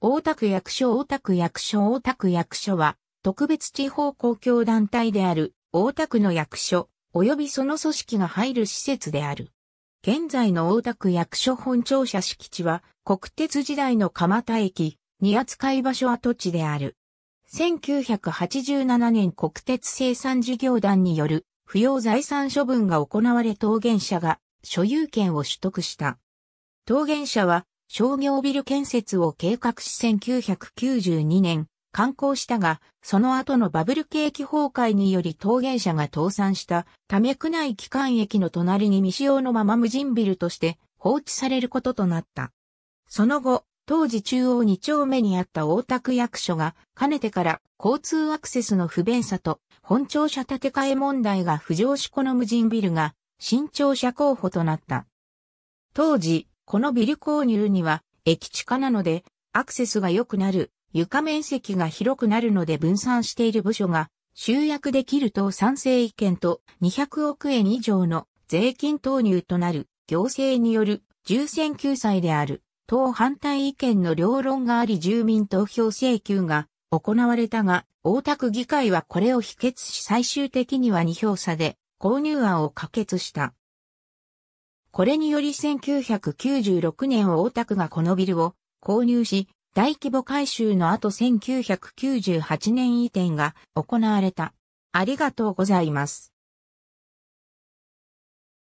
大田区役所大田区役所大田区役所は、特別地方公共団体である大田区の役所、及びその組織が入る施設である。現在の大田区役所本庁舎敷地は、国鉄時代の蒲田駅、に扱い場所跡地である。1987年国鉄生産事業団による不要財産処分が行われ当原社が所有権を取得した。当原社は商業ビル建設を計画し1992年、観光したが、その後のバブル景気崩壊により陶芸者が倒産したため区内機関駅の隣に未使用のまま無人ビルとして放置されることとなった。その後、当時中央2丁目にあった大田区役所が、かねてから交通アクセスの不便さと本庁舎建て替え問題が浮上しこの無人ビルが新庁舎候補となった。当時、このビル購入には駅地下なのでアクセスが良くなる、床面積が広くなるので分散している部署が集約できると賛成意見と200億円以上の税金投入となる行政による重選救済である党反対意見の両論があり住民投票請求が行われたが大田区議会はこれを否決し最終的には2票差で購入案を可決した。これにより1996年大田区がこのビルを購入し、大規模改修の後1998年移転が行われた。ありがとうございます。